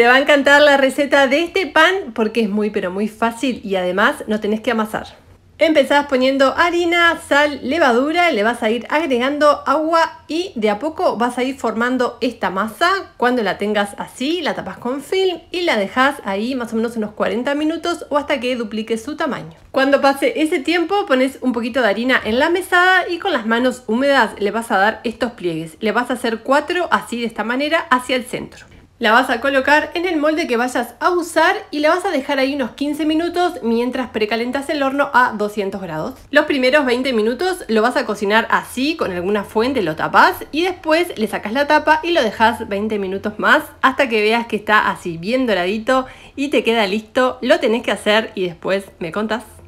Te va a encantar la receta de este pan porque es muy pero muy fácil y además no tenés que amasar. Empezás poniendo harina, sal, levadura, le vas a ir agregando agua y de a poco vas a ir formando esta masa. Cuando la tengas así, la tapas con film y la dejas ahí más o menos unos 40 minutos o hasta que duplique su tamaño. Cuando pase ese tiempo, pones un poquito de harina en la mesada y con las manos húmedas le vas a dar estos pliegues. Le vas a hacer cuatro así de esta manera hacia el centro. La vas a colocar en el molde que vayas a usar y la vas a dejar ahí unos 15 minutos mientras precalentas el horno a 200 grados. Los primeros 20 minutos lo vas a cocinar así, con alguna fuente lo tapas y después le sacas la tapa y lo dejas 20 minutos más hasta que veas que está así bien doradito y te queda listo. Lo tenés que hacer y después me contas.